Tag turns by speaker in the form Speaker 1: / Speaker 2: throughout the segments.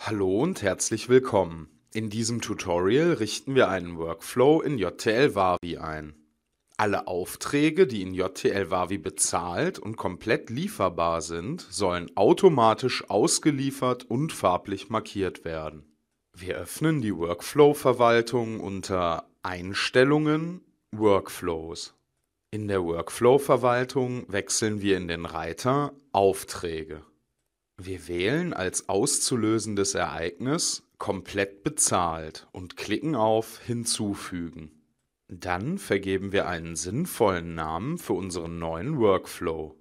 Speaker 1: Hallo und herzlich willkommen. In diesem Tutorial richten wir einen Workflow in JTL Wavi ein. Alle Aufträge, die in JTL Wavi bezahlt und komplett lieferbar sind, sollen automatisch ausgeliefert und farblich markiert werden. Wir öffnen die Workflow-Verwaltung unter Einstellungen Workflows. In der Workflow-Verwaltung wechseln wir in den Reiter Aufträge. Wir wählen als auszulösendes Ereignis komplett bezahlt und klicken auf Hinzufügen. Dann vergeben wir einen sinnvollen Namen für unseren neuen Workflow.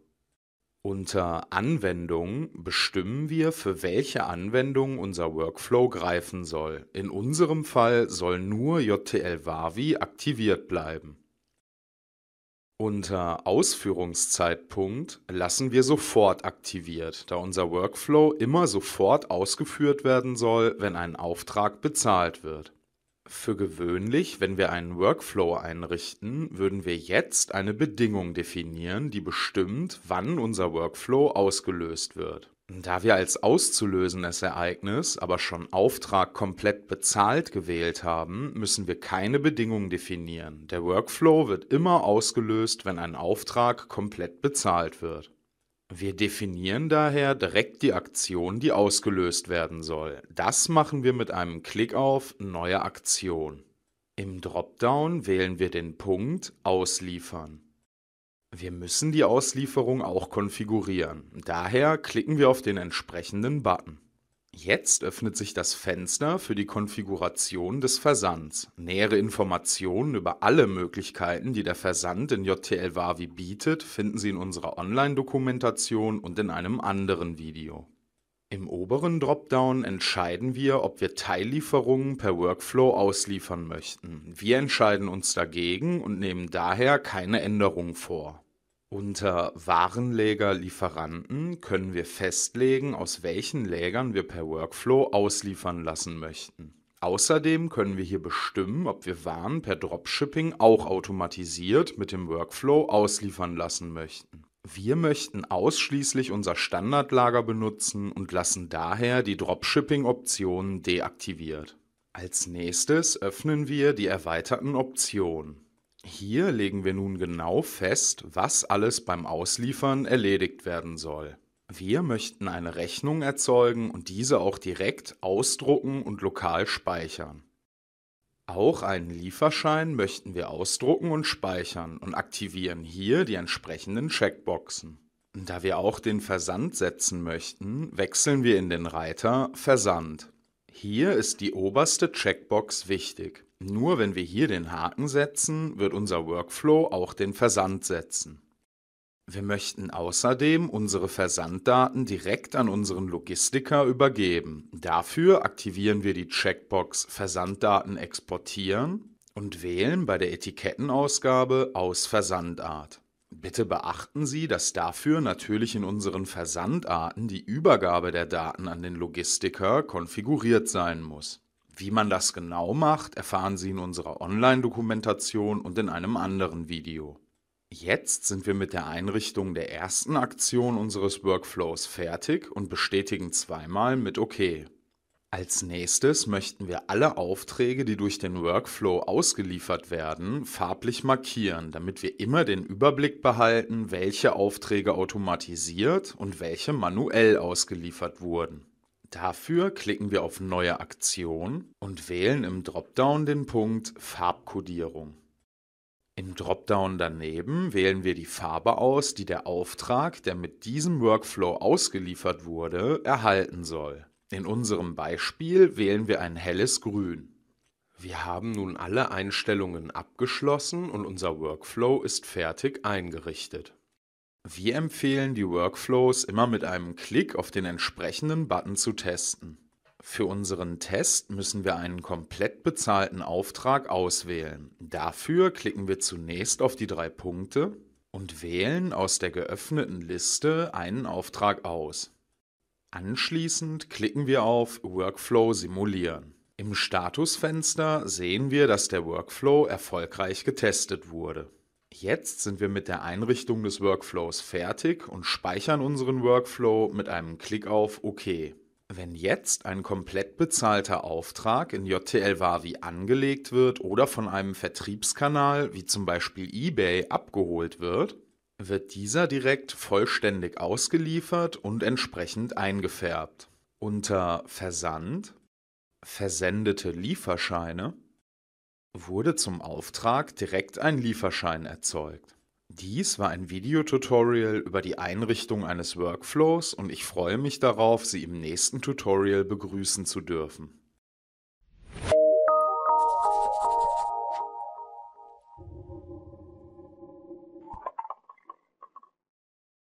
Speaker 1: Unter Anwendung bestimmen wir, für welche Anwendung unser Workflow greifen soll. In unserem Fall soll nur JTL Wavi aktiviert bleiben. Unter Ausführungszeitpunkt lassen wir sofort aktiviert, da unser Workflow immer sofort ausgeführt werden soll, wenn ein Auftrag bezahlt wird. Für gewöhnlich, wenn wir einen Workflow einrichten, würden wir jetzt eine Bedingung definieren, die bestimmt, wann unser Workflow ausgelöst wird. Da wir als auszulösendes Ereignis aber schon Auftrag komplett bezahlt gewählt haben, müssen wir keine Bedingungen definieren. Der Workflow wird immer ausgelöst, wenn ein Auftrag komplett bezahlt wird. Wir definieren daher direkt die Aktion, die ausgelöst werden soll. Das machen wir mit einem Klick auf Neue Aktion. Im Dropdown wählen wir den Punkt Ausliefern. Wir müssen die Auslieferung auch konfigurieren. Daher klicken wir auf den entsprechenden Button. Jetzt öffnet sich das Fenster für die Konfiguration des Versands. Nähere Informationen über alle Möglichkeiten, die der Versand in JTL Wavi bietet, finden Sie in unserer Online-Dokumentation und in einem anderen Video. Im oberen Dropdown entscheiden wir, ob wir Teillieferungen per Workflow ausliefern möchten. Wir entscheiden uns dagegen und nehmen daher keine Änderung vor. Unter Warenläger Lieferanten können wir festlegen, aus welchen Lägern wir per Workflow ausliefern lassen möchten. Außerdem können wir hier bestimmen, ob wir Waren per Dropshipping auch automatisiert mit dem Workflow ausliefern lassen möchten. Wir möchten ausschließlich unser Standardlager benutzen und lassen daher die Dropshipping-Optionen deaktiviert. Als nächstes öffnen wir die erweiterten Optionen. Hier legen wir nun genau fest, was alles beim Ausliefern erledigt werden soll. Wir möchten eine Rechnung erzeugen und diese auch direkt ausdrucken und lokal speichern. Auch einen Lieferschein möchten wir ausdrucken und speichern und aktivieren hier die entsprechenden Checkboxen. Da wir auch den Versand setzen möchten, wechseln wir in den Reiter Versand. Hier ist die oberste Checkbox wichtig. Nur wenn wir hier den Haken setzen, wird unser Workflow auch den Versand setzen. Wir möchten außerdem unsere Versanddaten direkt an unseren Logistiker übergeben. Dafür aktivieren wir die Checkbox Versanddaten exportieren und wählen bei der Etikettenausgabe aus Versandart. Bitte beachten Sie, dass dafür natürlich in unseren Versandarten die Übergabe der Daten an den Logistiker konfiguriert sein muss. Wie man das genau macht, erfahren Sie in unserer Online-Dokumentation und in einem anderen Video. Jetzt sind wir mit der Einrichtung der ersten Aktion unseres Workflows fertig und bestätigen zweimal mit OK. Als nächstes möchten wir alle Aufträge, die durch den Workflow ausgeliefert werden, farblich markieren, damit wir immer den Überblick behalten, welche Aufträge automatisiert und welche manuell ausgeliefert wurden. Dafür klicken wir auf Neue Aktion und wählen im Dropdown den Punkt Farbkodierung. Im Dropdown daneben wählen wir die Farbe aus, die der Auftrag, der mit diesem Workflow ausgeliefert wurde, erhalten soll. In unserem Beispiel wählen wir ein helles Grün. Wir haben nun alle Einstellungen abgeschlossen und unser Workflow ist fertig eingerichtet. Wir empfehlen die Workflows immer mit einem Klick auf den entsprechenden Button zu testen. Für unseren Test müssen wir einen komplett bezahlten Auftrag auswählen. Dafür klicken wir zunächst auf die drei Punkte und wählen aus der geöffneten Liste einen Auftrag aus. Anschließend klicken wir auf Workflow simulieren. Im Statusfenster sehen wir, dass der Workflow erfolgreich getestet wurde. Jetzt sind wir mit der Einrichtung des Workflows fertig und speichern unseren Workflow mit einem Klick auf OK. Wenn jetzt ein komplett bezahlter Auftrag in JTL Wavi angelegt wird oder von einem Vertriebskanal wie zum Beispiel eBay abgeholt wird, wird dieser direkt vollständig ausgeliefert und entsprechend eingefärbt. Unter Versand Versendete Lieferscheine wurde zum Auftrag direkt ein Lieferschein erzeugt. Dies war ein Videotutorial über die Einrichtung eines Workflows und ich freue mich darauf, Sie im nächsten Tutorial begrüßen zu dürfen.